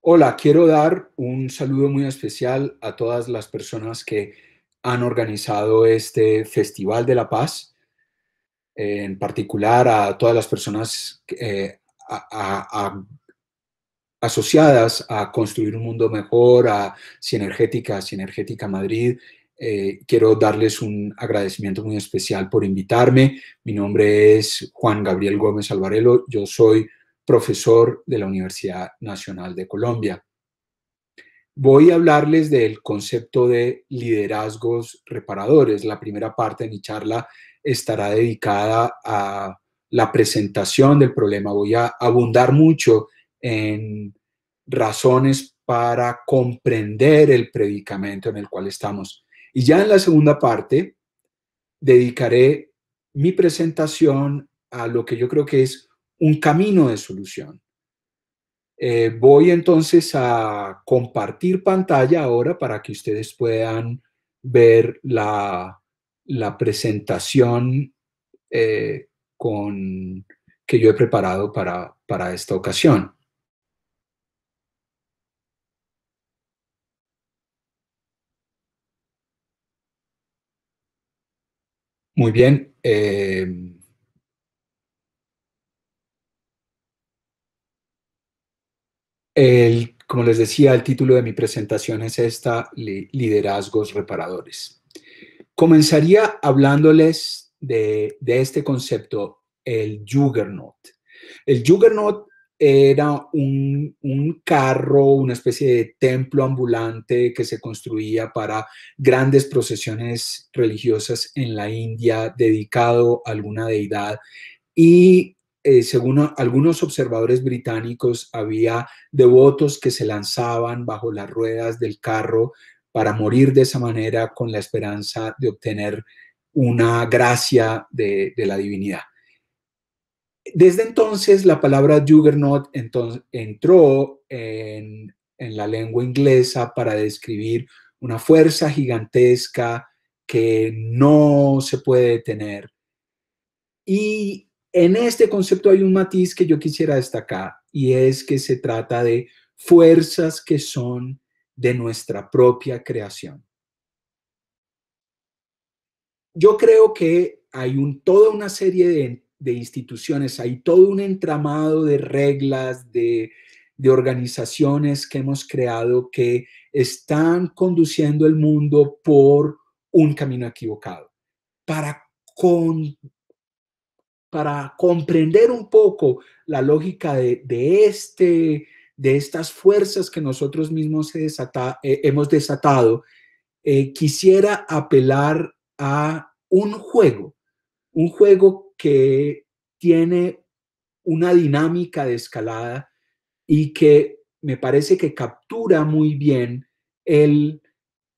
Hola, quiero dar un saludo muy especial a todas las personas que han organizado este Festival de la Paz, en particular a todas las personas eh, asociadas a construir un mundo mejor, a Sinergética Sinergética Madrid. Eh, quiero darles un agradecimiento muy especial por invitarme. Mi nombre es Juan Gabriel Gómez Alvarelo, yo soy profesor de la Universidad Nacional de Colombia. Voy a hablarles del concepto de liderazgos reparadores. La primera parte de mi charla estará dedicada a la presentación del problema. Voy a abundar mucho en razones para comprender el predicamento en el cual estamos. Y ya en la segunda parte dedicaré mi presentación a lo que yo creo que es un camino de solución. Eh, voy entonces a compartir pantalla ahora para que ustedes puedan ver la, presentación eh, con, que yo he preparado para, esta ocasión. Muy bien. Eh, como les decía, el título de mi presentación es esta, Liderazgos Reparadores. Comenzaría hablándoles de, este concepto, el Juggernaut. El Juggernaut era un, un, carro, una especie de templo ambulante que se construía para grandes procesiones religiosas en la India dedicado a alguna deidad y eh, según algunos observadores británicos, había devotos que se lanzaban bajo las ruedas del carro para morir de esa manera con la esperanza de obtener una gracia de, la divinidad. Desde entonces, la palabra juggernaut entró en, en la lengua inglesa para describir una fuerza gigantesca que no se puede detener. Y en este concepto hay un matiz que yo quisiera destacar y es que se trata de fuerzas que son de nuestra propia creación. Yo creo que hay un, toda una serie de, instituciones, hay todo un entramado de reglas, de, de organizaciones que hemos creado que están conduciendo el mundo por un camino equivocado. Para con, para comprender un poco la lógica de, este, de estas fuerzas que nosotros mismos eh, hemos desatado, eh, quisiera apelar a un juego, un juego que tiene una dinámica de escalada y que me parece que captura muy bien el,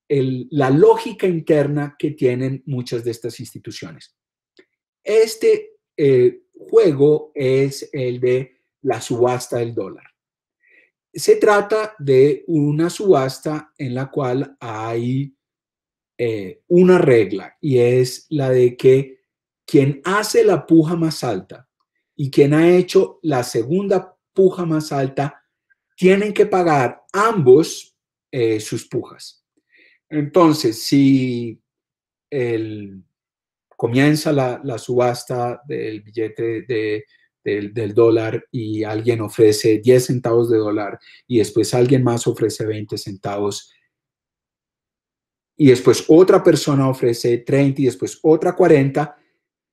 la lógica interna que tienen muchas de estas instituciones. Este juego es el de la subasta del dólar. Se trata de una subasta en la cual hay eh, una regla y es la de que quien hace la puja más alta y quien ha hecho la segunda puja más alta tienen que pagar ambos eh, sus pujas. Entonces, si el comienza la, subasta del billete de, del, dólar y alguien ofrece 10 centavos de dólar y después alguien más ofrece 20 centavos y después otra persona ofrece 30 y después otra 40,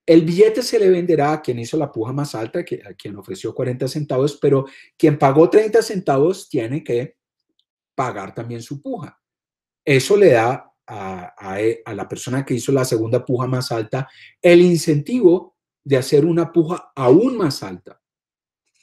el billete se le venderá a quien hizo la puja más alta, que, a quien ofreció 40 centavos, pero quien pagó 30 centavos tiene que pagar también su puja. Eso le da e, a, la persona que hizo la segunda puja más alta el incentivo de hacer una puja aún más alta.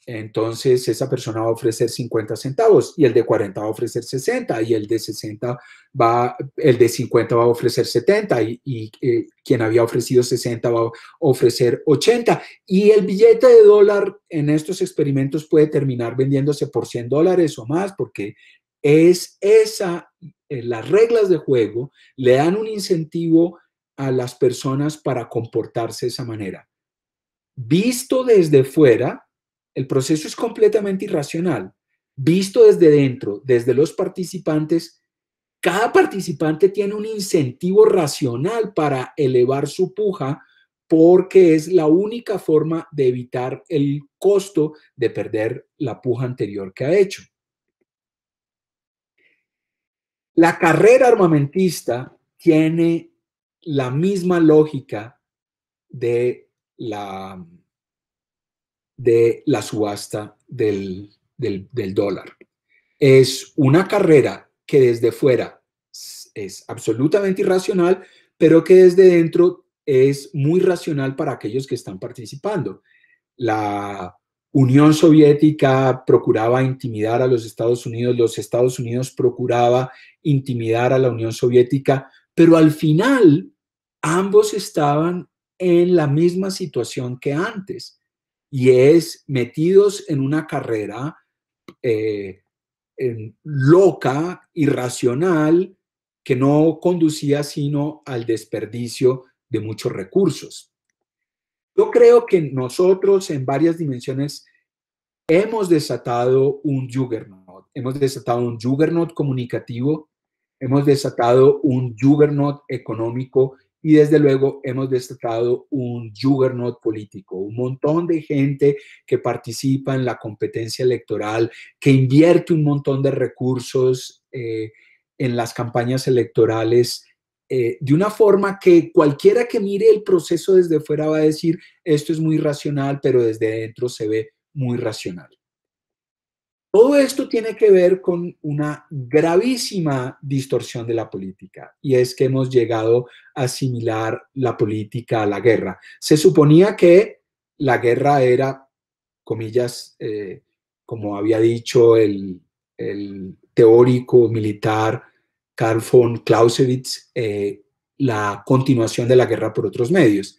Entonces esa persona va a ofrecer 50 centavos y el de 40 va a ofrecer 60 y el de 60 va, el de 50 va a ofrecer 70 y, eh, quien había ofrecido 60 va a ofrecer 80. Y el billete de dólar en estos experimentos puede terminar vendiéndose por 100 dólares o más porque es esa, eh, las reglas de juego le dan un incentivo a las personas para comportarse de esa manera. Visto desde fuera, el proceso es completamente irracional. Visto desde dentro, desde los participantes, cada participante tiene un incentivo racional para elevar su puja porque es la única forma de evitar el costo de perder la puja anterior que ha hecho. La carrera armamentista tiene la misma lógica de la, de la subasta del, del, del dólar. Es una carrera que desde fuera es absolutamente irracional, pero que desde dentro es muy racional para aquellos que están participando. La, Unión Soviética procuraba intimidar a los Estados Unidos, los Estados Unidos procuraba intimidar a la Unión Soviética, pero al final ambos estaban en la misma situación que antes y es metidos en una carrera eh, loca, irracional, que no conducía sino al desperdicio de muchos recursos. Yo creo que nosotros en varias dimensiones hemos desatado un juggernaut, hemos desatado un juggernaut comunicativo, hemos desatado un juggernaut económico y desde luego hemos desatado un juggernaut político, un montón de gente que participa en la competencia electoral, que invierte un montón de recursos eh, en las campañas electorales eh, de una forma que cualquiera que mire el proceso desde fuera va a decir, esto es muy racional, pero desde dentro se ve muy racional. Todo esto tiene que ver con una gravísima distorsión de la política y es que hemos llegado a asimilar la política a la guerra. Se suponía que la guerra era, comillas, eh, como había dicho el teórico militar Carl von Clausewitz eh, la continuación de la guerra por otros medios.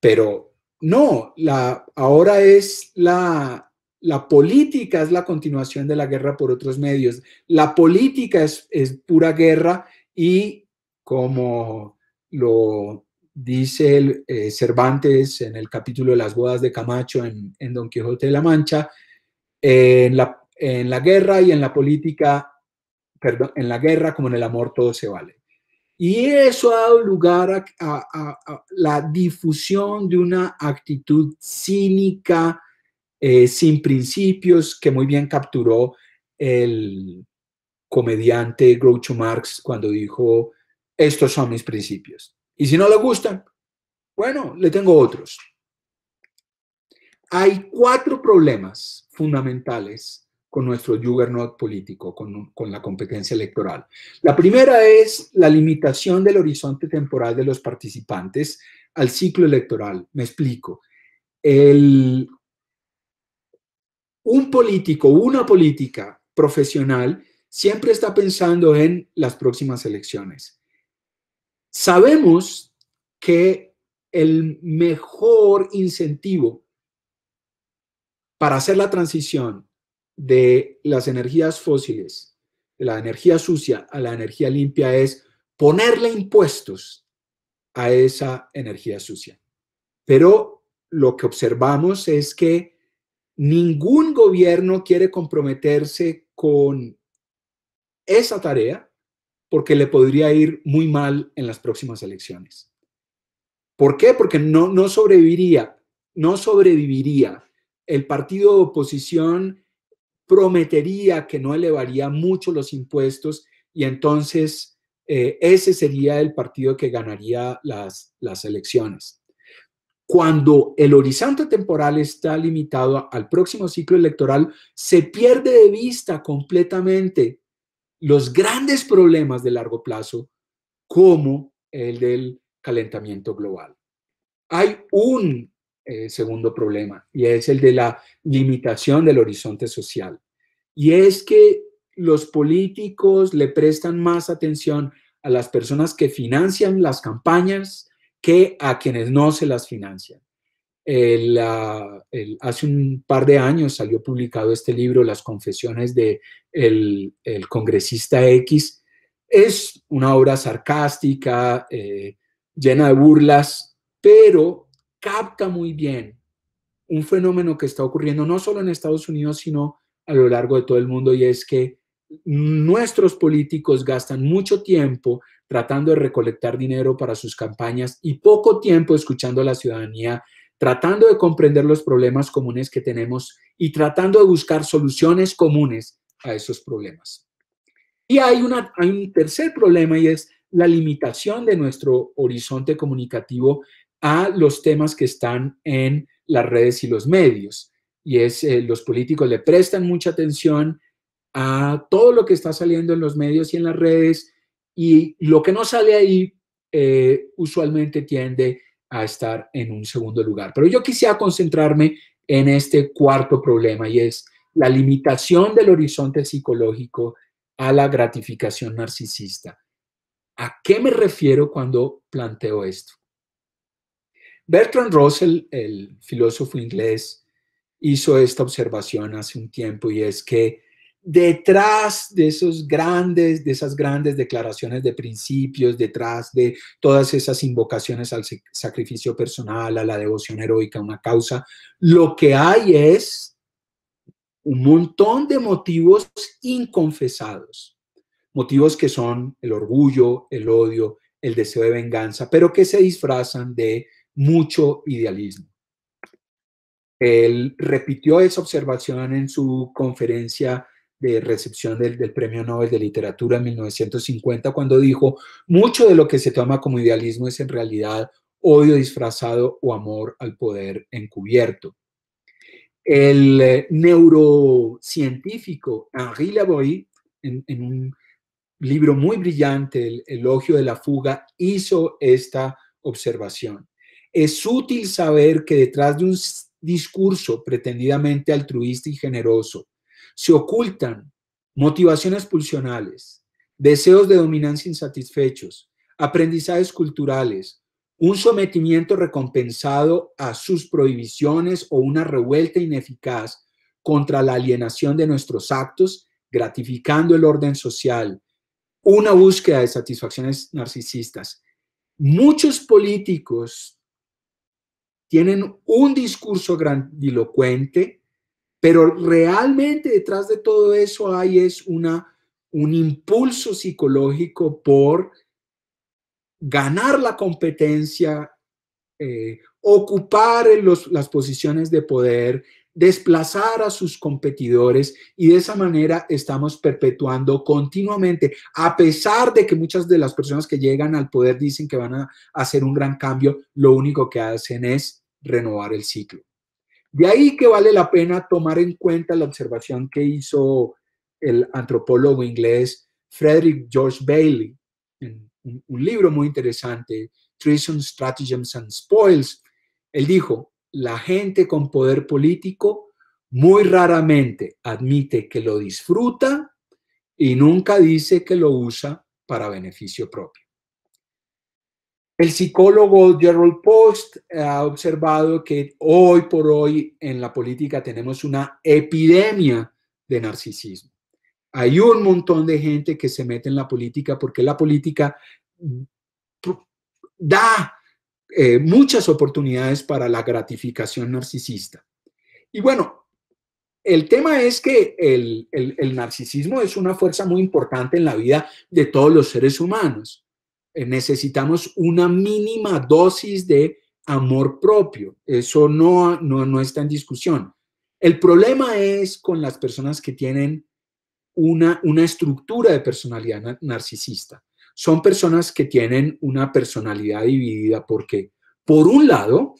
Pero no, la, ahora es la, política, es la continuación de la guerra por otros medios. La política es, pura guerra y como lo dice el, eh, Cervantes en el capítulo de las bodas de Camacho en, Don Quijote de la Mancha, la, en la guerra y en la política perdón, en la guerra como en el amor todo se vale. Y eso ha dado lugar a, la difusión de una actitud cínica, eh, sin principios, que muy bien capturó el comediante Groucho Marx cuando dijo, estos son mis principios. Y si no le gustan, bueno, le tengo otros. Hay cuatro problemas fundamentales con nuestro juggernaut político, con, la competencia electoral. La primera es la limitación del horizonte temporal de los participantes al ciclo electoral. Me explico. El, un político, una política profesional siempre está pensando en las próximas elecciones. Sabemos que el mejor incentivo para hacer la transición de las energías fósiles, de la energía sucia a la energía limpia, es ponerle impuestos a esa energía sucia. Pero lo que observamos es que ningún gobierno quiere comprometerse con esa tarea porque le podría ir muy mal en las próximas elecciones. ¿Por qué? Porque no, no sobreviviría, no sobreviviría el partido de oposición prometería que no elevaría mucho los impuestos y entonces eh, ese sería el partido que ganaría las, las elecciones. Cuando el horizonte temporal está limitado al próximo ciclo electoral, se pierde de vista completamente los grandes problemas de largo plazo, como el del calentamiento global. Hay un eh, segundo problema, y es el de la limitación del horizonte social. Y es que los políticos le prestan más atención a las personas que financian las campañas que a quienes no se las financian. hace un par de años salió publicado este libro, Las confesiones de congresista X. Es una obra sarcástica, eh, llena de burlas, pero capta muy bien un fenómeno que está ocurriendo no solo en Estados Unidos, sino a lo largo de todo el mundo, y es que nuestros políticos gastan mucho tiempo tratando de recolectar dinero para sus campañas y poco tiempo escuchando a la ciudadanía, tratando de comprender los problemas comunes que tenemos y tratando de buscar soluciones comunes a esos problemas. Y hay, hay un tercer problema y es la limitación de nuestro horizonte comunicativo a los temas que están en las redes y los medios. Y es, eh, los políticos le prestan mucha atención a todo lo que está saliendo en los medios y en las redes, y lo que no sale ahí eh, usualmente tiende a estar en un segundo lugar. Pero yo quisiera concentrarme en este cuarto problema, y es la limitación del horizonte psicológico a la gratificación narcisista. ¿A qué me refiero cuando planteo esto? Bertrand Russell, el filósofo inglés, hizo esta observación hace un tiempo y es que detrás de esos grandes, de esas grandes declaraciones de principios, detrás de todas esas invocaciones al sacrificio personal, a la devoción heroica, a una causa, lo que hay es un montón de motivos inconfesados, motivos que son el orgullo, el odio, el deseo de venganza, pero que se disfrazan de mucho idealismo. Él repitió esa observación en su conferencia de recepción del, Premio Nobel de Literatura en 1950, cuando dijo, mucho de lo que se toma como idealismo es en realidad odio disfrazado o amor al poder encubierto. El eh, neurocientífico Henri Lavoy, en, en, un libro muy brillante, El elogio de la fuga, hizo esta observación. Es útil saber que detrás de un discurso pretendidamente altruista y generoso se ocultan motivaciones pulsionales, deseos de dominancia insatisfechos, aprendizajes culturales, un sometimiento recompensado a sus prohibiciones o una revuelta ineficaz contra la alienación de nuestros actos, gratificando el orden social, una búsqueda de satisfacciones narcisistas. Muchos políticos tienen un discurso grandilocuente, pero realmente detrás de todo eso hay es una, un impulso psicológico por ganar la competencia, eh, ocupar las posiciones de poder, desplazar a sus competidores y de esa manera estamos perpetuando continuamente, a pesar de que muchas de las personas que llegan al poder dicen que van a hacer un gran cambio, lo único que hacen es renovar el ciclo. De ahí que vale la pena tomar en cuenta la observación que hizo el antropólogo inglés Frederick George Bailey en un libro muy interesante, Treason, Strategies and Spoils. Él dijo, la gente con poder político muy raramente admite que lo disfruta y nunca dice que lo usa para beneficio propio. El psicólogo Gerald Post ha observado que hoy por hoy en la política tenemos una epidemia de narcisismo. Hay un montón de gente que se mete en la política porque la política da eh, muchas oportunidades para la gratificación narcisista. Y bueno, el tema es que el, narcisismo es una fuerza muy importante en la vida de todos los seres humanos. Eh, necesitamos una mínima dosis de amor propio. Eso no, no, no está en discusión. El problema es con las personas que tienen una, una, estructura de personalidad narcisista son personas que tienen una personalidad dividida porque, por un lado,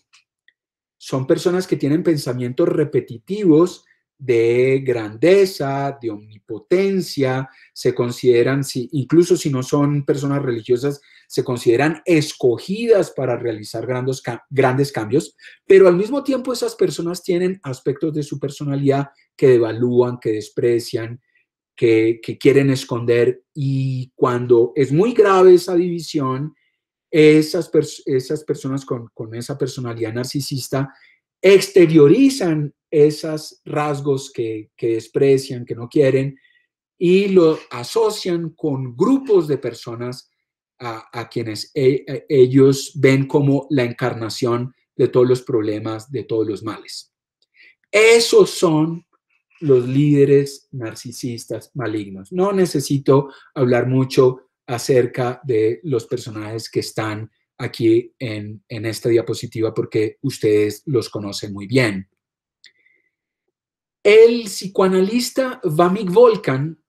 son personas que tienen pensamientos repetitivos de grandeza, de omnipotencia, se consideran, si, incluso si no son personas religiosas, se consideran escogidas para realizar grandes, grandes cambios, pero al mismo tiempo esas personas tienen aspectos de su personalidad que devalúan, que desprecian, que, quieren esconder y cuando es muy grave esa división, esas, esas personas con, esa personalidad narcisista exteriorizan esos rasgos que, que desprecian, que no quieren, y lo asocian con grupos de personas a, quienes e, e, ellos ven como la encarnación de todos los problemas, de todos los males. Esos son los líderes narcisistas malignos. No necesito hablar mucho acerca de los personajes que están aquí en, esta diapositiva porque ustedes los conocen muy bien. El psicoanalista Vamik Volkan,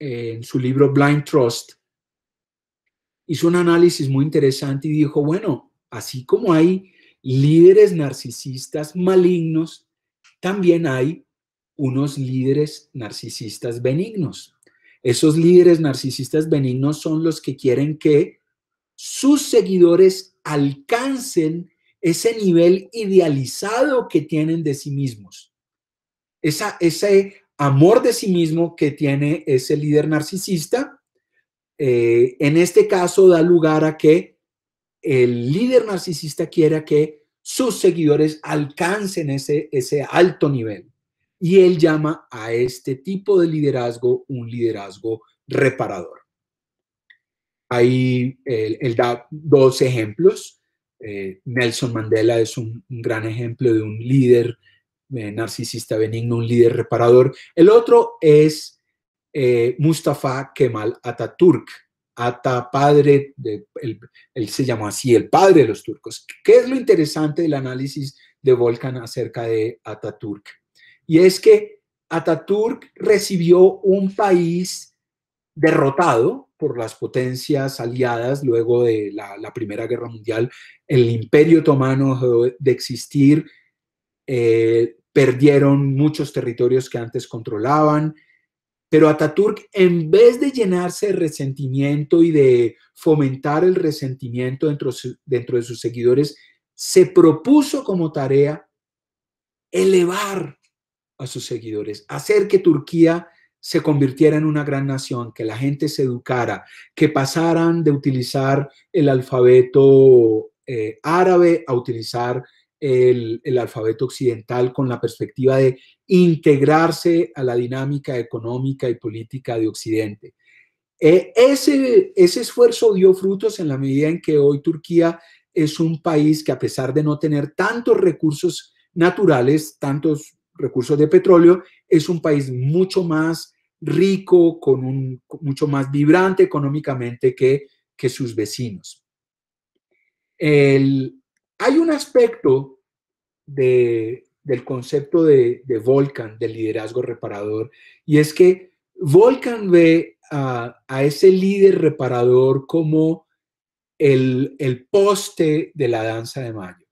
en su libro Blind Trust, hizo un análisis muy interesante y dijo, bueno, así como hay líderes narcisistas malignos, también hay unos líderes narcisistas benignos. Esos líderes narcisistas benignos son los que quieren que sus seguidores alcancen ese nivel idealizado que tienen de sí mismos. ese amor de sí mismo que tiene ese líder narcisista, eh, en este caso da lugar a que el líder narcisista quiera que sus seguidores alcancen ese, ese alto nivel. Y él llama a este tipo de liderazgo un liderazgo reparador. Ahí él, da dos ejemplos. Eh, Nelson Mandela es un, gran ejemplo de un líder eh, narcisista benigno, un líder reparador. El otro es eh, Mustafa Kemal Atatürk, Ata padre, él, se llamó así, el padre de los turcos. ¿Qué es lo interesante del análisis de Volkan acerca de Atatürk? y es que Ataturk recibió un país derrotado por las potencias aliadas luego de la, Primera Guerra Mundial. El imperio otomano de existir eh, perdieron muchos territorios que antes controlaban, pero Ataturk, en vez de llenarse de resentimiento y de fomentar el resentimiento dentro, dentro de sus seguidores, se propuso como tarea elevar a sus seguidores, hacer que Turquía se convirtiera en una gran nación, que la gente se educara, que pasaran de utilizar el alfabeto eh, árabe a utilizar el, alfabeto occidental con la perspectiva de integrarse a la dinámica económica y política de Occidente. E, ese, ese esfuerzo dio frutos en la medida en que hoy Turquía es un país que a pesar de no tener tantos recursos naturales, tantos recursos de petróleo, es un país mucho más rico, con un, mucho más vibrante económicamente que, que sus vecinos. hay un aspecto del concepto de, de, Volcan, del liderazgo reparador, y es que Volcan ve a, ese líder reparador como el, el poste de la danza de mayo.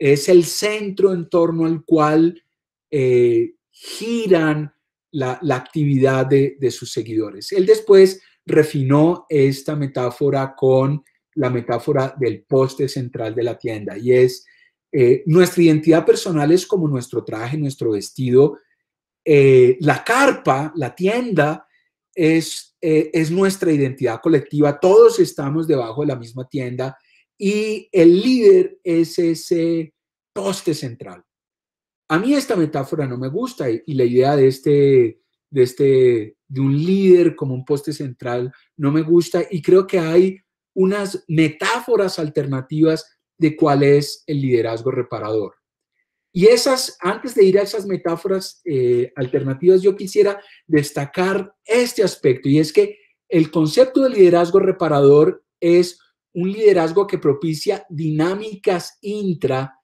Es el centro en torno al cual eh, giran la, actividad de, sus seguidores. Él después refinó esta metáfora con la metáfora del poste central de la tienda y es eh, nuestra identidad personal es como nuestro traje, nuestro vestido. Eh, la carpa, la tienda, es, es nuestra identidad colectiva. Todos estamos debajo de la misma tienda y el líder es ese poste central. A mí esta metáfora no me gusta y, la idea de este, de este, de un líder como un poste central no me gusta y creo que hay unas metáforas alternativas de cuál es el liderazgo reparador. Y esas, antes de ir a esas metáforas eh, alternativas, yo quisiera destacar este aspecto y es que el concepto de liderazgo reparador es un liderazgo que propicia dinámicas intra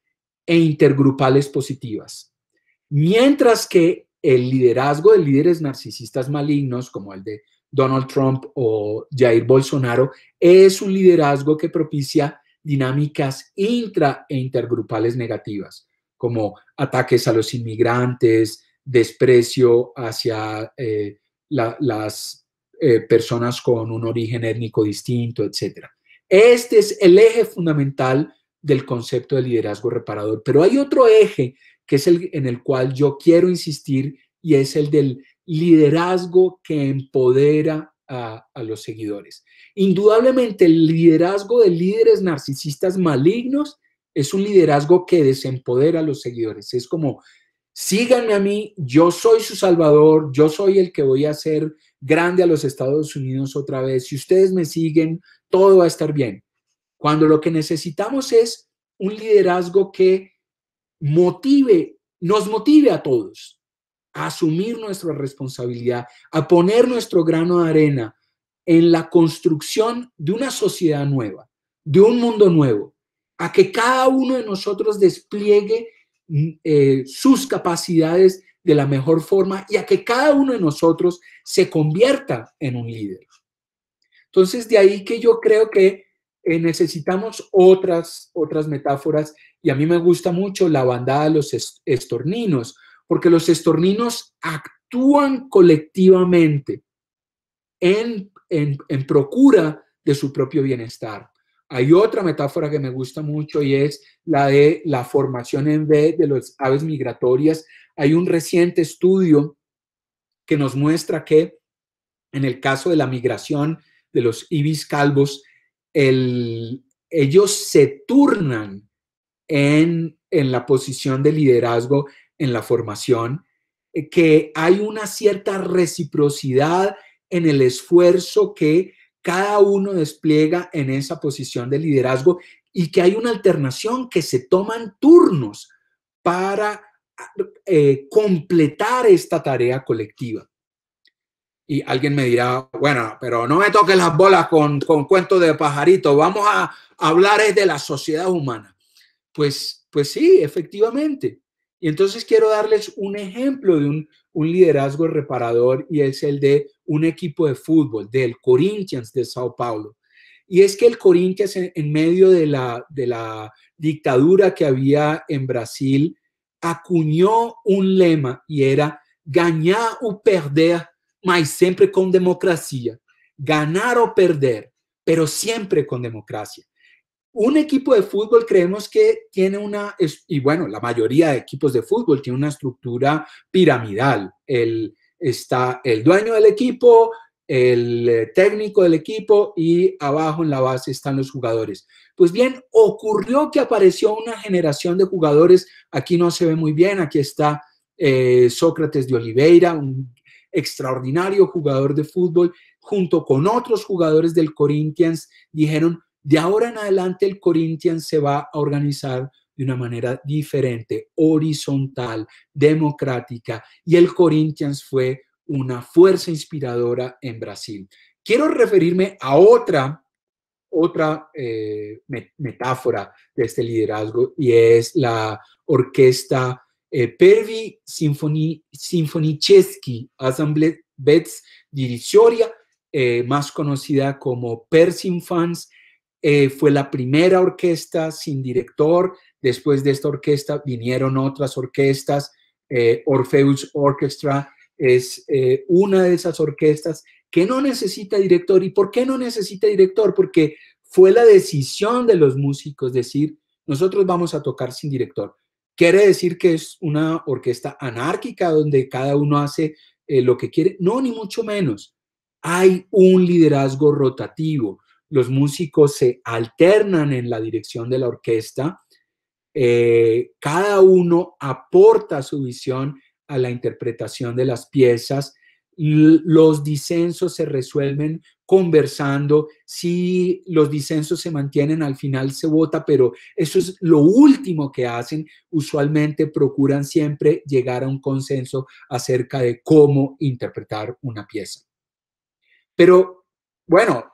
e intergrupales positivas. Mientras que el liderazgo de líderes narcisistas malignos, como el de Donald Trump o Jair Bolsonaro, es un liderazgo que propicia dinámicas intra e intergrupales negativas, como ataques a los inmigrantes, desprecio hacia eh, las eh, personas con un origen étnico distinto, etc. Este es el eje fundamental del concepto de liderazgo reparador. Pero hay otro eje que es el en el cual yo quiero insistir y es el del liderazgo que empodera a, a los seguidores. Indudablemente el liderazgo de líderes narcisistas malignos es un liderazgo que desempodera a los seguidores. Es como, síganme a mí, yo soy su salvador, yo soy el que voy a hacer grande a los Estados Unidos otra vez. Si ustedes me siguen, todo va a estar bien cuando lo que necesitamos es un liderazgo que motive, nos motive a todos a asumir nuestra responsabilidad, a poner nuestro grano de arena en la construcción de una sociedad nueva, de un mundo nuevo, a que cada uno de nosotros despliegue mm, eh, sus capacidades de la mejor forma y a que cada uno de nosotros se convierta en un líder. Entonces, de ahí que yo creo que eh, necesitamos otras, otras metáforas y a mí me gusta mucho la bandada de los estorninos, porque los estorninos actúan colectivamente en, en, procura de su propio bienestar. Hay otra metáfora que me gusta mucho y es la de la formación en B de los aves migratorias. Hay un reciente estudio que nos muestra que en el caso de la migración de los ibis calvos, el, ellos se turnan en, la posición de liderazgo, en la formación, eh, que hay una cierta reciprocidad en el esfuerzo que cada uno despliega en esa posición de liderazgo y que hay una alternación que se toman turnos para eh, completar esta tarea colectiva. Y alguien me dirá, bueno, pero no me toques las bolas con, con cuentos de pajarito, vamos a hablar de la sociedad humana. Pues, pues sí, efectivamente. Y entonces quiero darles un ejemplo de un, liderazgo reparador y es el de un equipo de fútbol, del Corinthians de Sao Paulo. Y es que el Corinthians, en, medio de la, de la dictadura que había en Brasil, acuñó un lema y era ganar o perder siempre siempre con democracia. Ganar o perder, pero siempre con democracia. un um equipo de fútbol creemos que tiene una, y bueno, la mayoría de equipos de fútbol tiene una estructura piramidal. El, está el dueño del equipo, el eh, técnico del equipo y abajo en la base están los jugadores. Pues bien, ocurrió que apareció una generación de jugadores, aquí no se ve muy bien, aquí está eh, Sócrates de Oliveira, un extraordinario jugador de fútbol, junto con otros jugadores del Corinthians, dijeron, de ahora en adelante el Corinthians se va a organizar de una manera diferente, horizontal, democrática, y el Corinthians fue una fuerza inspiradora en Brasil. Quiero referirme a otra, otra eh, metáfora de este liderazgo y es la orquesta eh, Pervi Assemble Betz Dirisoria, eh, más conocida como fans eh, fue la primera orquesta sin director. Después de esta orquesta vinieron otras orquestas. Orpheus Orchestra es una de esas orquestas que no necesita director. ¿Y por qué no necesita director? Porque fue la decisión de los músicos decir, nosotros vamos a tocar sin director. ¿Quiere decir que es una orquesta anárquica donde cada uno hace eh, lo que quiere? No, ni mucho menos. Hay un liderazgo rotativo. Los músicos se alternan en la dirección de la orquesta. Eh, cada uno aporta su visión a la interpretación de las piezas. los disensos se resuelven conversando, si los disensos se mantienen, al final se vota, pero eso es lo último que hacen. Usualmente procuran siempre llegar a un consenso acerca de cómo interpretar una pieza. Pero bueno,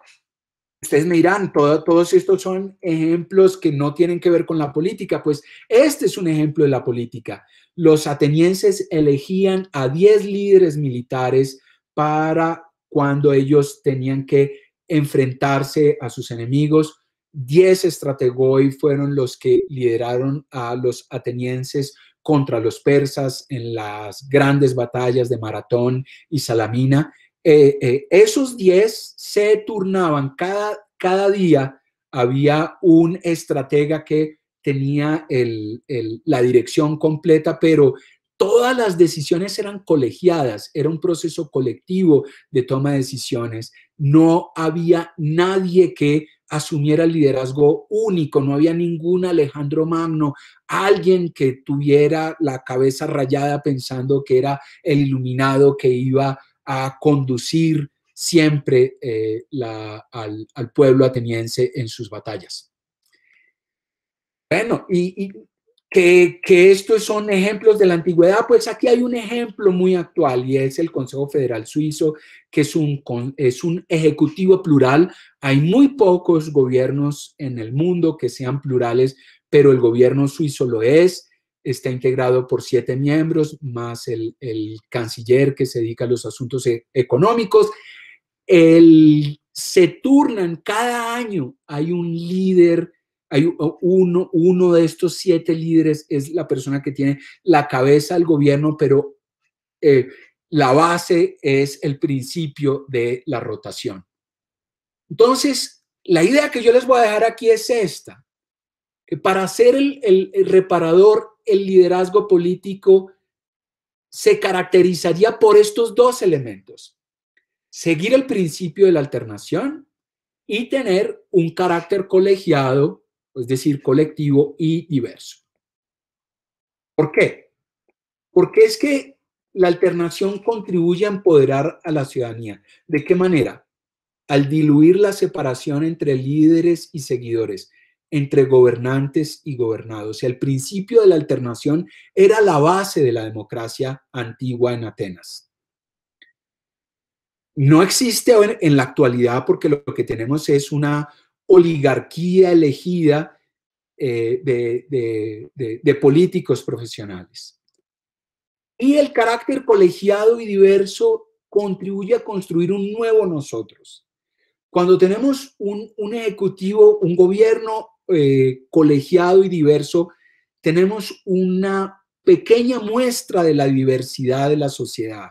ustedes me dirán, todos estos son ejemplos que no tienen que ver con la política. Pues este es un ejemplo de la política. Los atenienses elegían a 10 líderes militares para cuando ellos tenían que enfrentarse a sus enemigos. Diez estrategoi fueron los que lideraron a los atenienses contra los persas en las grandes batallas de Maratón y Salamina. Eh, eh, esos diez se turnaban cada, cada día. Había un estratega que tenía la dirección completa, pero todas las decisiones eran colegiadas, era un proceso colectivo de toma de decisiones. No había nadie que asumiera el liderazgo único, no había ningún Alejandro Magno, alguien que tuviera la cabeza rayada pensando que era el iluminado que iba a conducir siempre eh, al, pueblo ateniense en sus batallas. Bueno, y, que, estos son ejemplos de la antigüedad, pues aquí hay un ejemplo muy actual y es el Consejo Federal Suizo, que es un, es un ejecutivo plural. Hay muy pocos gobiernos en el mundo que sean plurales, pero el gobierno suizo lo es. Está integrado por siete miembros, más el, canciller que se dedica a los asuntos e, económicos. El, se turnan cada año, hay un líder hay uno, uno de estos siete líderes es la persona que tiene la cabeza al gobierno, pero eh, la base es el principio de la rotación. Entonces, la idea que yo les voy a dejar aquí es esta, que para ser el reparador, el liderazgo político se caracterizaría por estos dos elementos. Seguir el principio de la alternación y tener un carácter colegiado es decir, colectivo y diverso. ¿Por qué? Porque es que la alternación contribuye a empoderar a la ciudadanía. ¿De qué manera? Al diluir la separación entre líderes y seguidores, entre gobernantes y gobernados. El principio de la alternación era la base de la democracia antigua en Atenas. No existe en la actualidad porque lo que tenemos es una oligarquía elegida eh, de, políticos profesionales. Y el carácter colegiado y diverso contribuye a construir un nuevo nosotros. Cuando tenemos un, ejecutivo, un gobierno eh, colegiado y diverso, tenemos una pequeña muestra de la diversidad de la sociedad.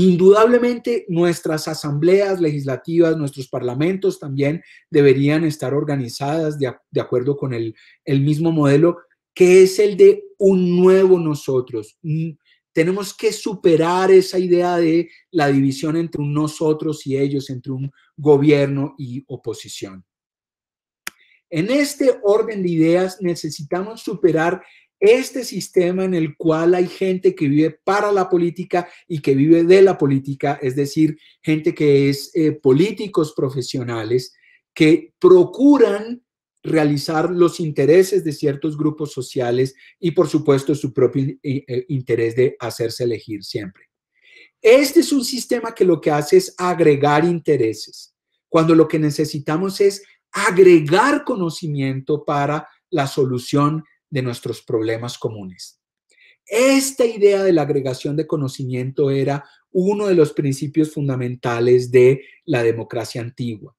Indudablemente nuestras asambleas legislativas, nuestros parlamentos también deberían estar organizadas de, acuerdo con el, el mismo modelo que es el de un nuevo nosotros. Mm, tenemos que superar esa idea de la división entre un nosotros y ellos, entre un gobierno y oposición. En este orden de ideas necesitamos superar este sistema en el cual hay gente que vive para la política y que vive de la política, es decir, gente que es eh, políticos profesionales que procuran realizar los intereses de ciertos grupos sociales y por supuesto su propio eh, eh, interés de hacerse elegir siempre. Este es un sistema que lo que hace es agregar intereses, cuando lo que necesitamos es agregar conocimiento para la solución de nuestros problemas comunes. Esta idea de la agregación de conocimiento era uno de los principios fundamentales de la democracia antigua.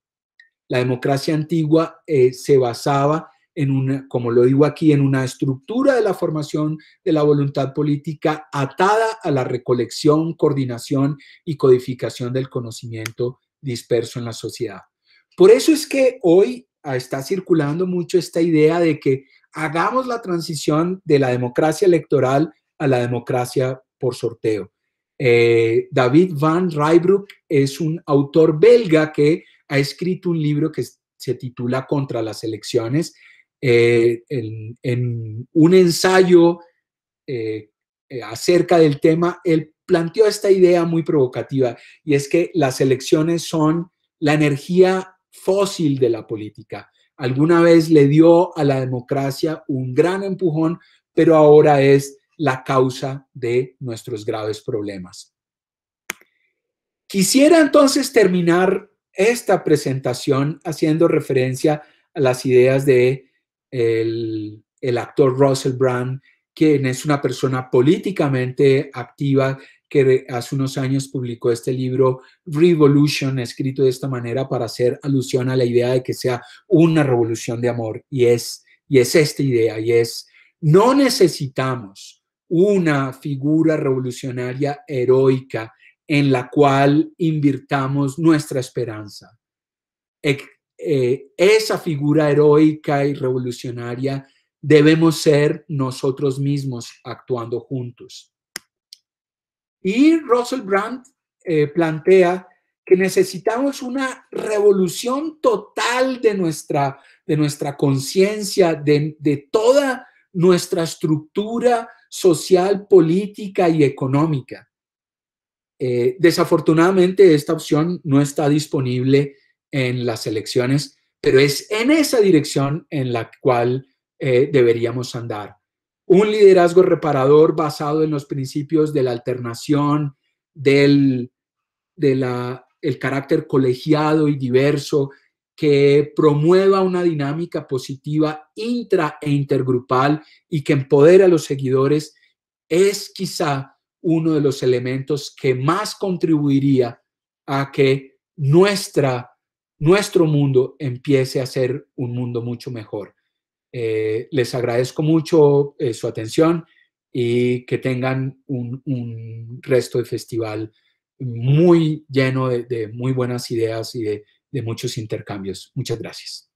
La democracia antigua eh, se basaba en una, como lo digo aquí, en una estructura de la formación de la voluntad política atada a la recolección, coordinación y codificación del conocimiento disperso en la sociedad. Por eso es que hoy ah, está circulando mucho esta idea de que hagamos la transición de la democracia electoral a la democracia por sorteo. Eh, David Van Rybroek es un autor belga que ha escrito un libro que se titula Contra las elecciones, eh, en, un ensayo eh, acerca del tema, él planteó esta idea muy provocativa y es que las elecciones son la energía fósil de la política alguna vez le dio a la democracia un gran empujón, pero ahora es la causa de nuestros graves problemas. Quisiera entonces terminar esta presentación haciendo referencia a las ideas de el, actor Russell Brand, quien es una persona políticamente activa que hace unos años publicó este libro Revolution, escrito de esta manera para hacer alusión a la idea de que sea una revolución de amor. Y es, y es esta idea, y es, no necesitamos una figura revolucionaria heroica en la cual invirtamos nuestra esperanza. Eh, esa figura heroica y revolucionaria debemos ser nosotros mismos actuando juntos. Y Russell Brand eh, plantea que necesitamos una revolución total de nuestra, de nuestra conciencia, de, toda nuestra estructura social, política y económica. Eh, desafortunadamente, esta opción no está disponible en las elecciones, pero es en esa dirección en la cual eh, deberíamos andar un liderazgo reparador basado en los principios de la alternación, del de el carácter colegiado y diverso, que promueva una dinámica positiva intra e intergrupal y que empodere a los seguidores, es quizá uno de los elementos que más contribuiría a que nuestra, nuestro mundo empiece a ser un mundo mucho mejor. Eh, les agradezco mucho eh, su atención y que tengan un, resto de festival muy lleno de, muy buenas ideas y de muchos intercambios. Muchas gracias.